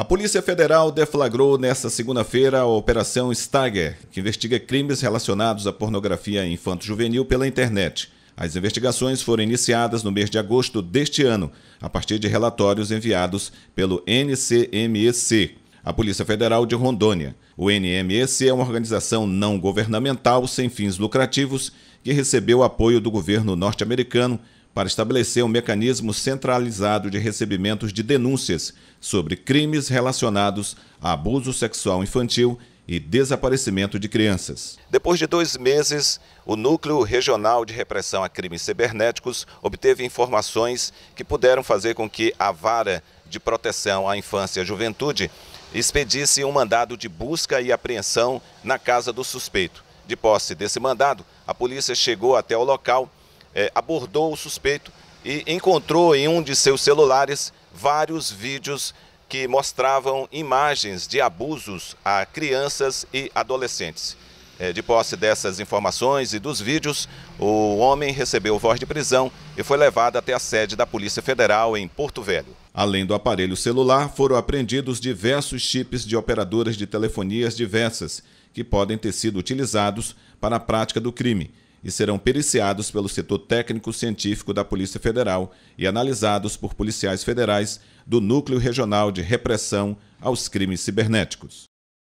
A Polícia Federal deflagrou nesta segunda-feira a Operação Stager, que investiga crimes relacionados à pornografia infanto-juvenil pela internet. As investigações foram iniciadas no mês de agosto deste ano, a partir de relatórios enviados pelo NCMEC, a Polícia Federal de Rondônia. O NMEC é uma organização não governamental sem fins lucrativos que recebeu apoio do governo norte-americano para estabelecer um mecanismo centralizado de recebimentos de denúncias sobre crimes relacionados a abuso sexual infantil e desaparecimento de crianças. Depois de dois meses, o Núcleo Regional de Repressão a Crimes Cibernéticos obteve informações que puderam fazer com que a Vara de Proteção à Infância e à Juventude expedisse um mandado de busca e apreensão na casa do suspeito. De posse desse mandado, a polícia chegou até o local é, abordou o suspeito e encontrou em um de seus celulares vários vídeos que mostravam imagens de abusos a crianças e adolescentes. É, de posse dessas informações e dos vídeos, o homem recebeu voz de prisão e foi levado até a sede da Polícia Federal em Porto Velho. Além do aparelho celular, foram apreendidos diversos chips de operadoras de telefonias diversas, que podem ter sido utilizados para a prática do crime e serão periciados pelo setor técnico-científico da Polícia Federal e analisados por policiais federais do Núcleo Regional de Repressão aos Crimes Cibernéticos.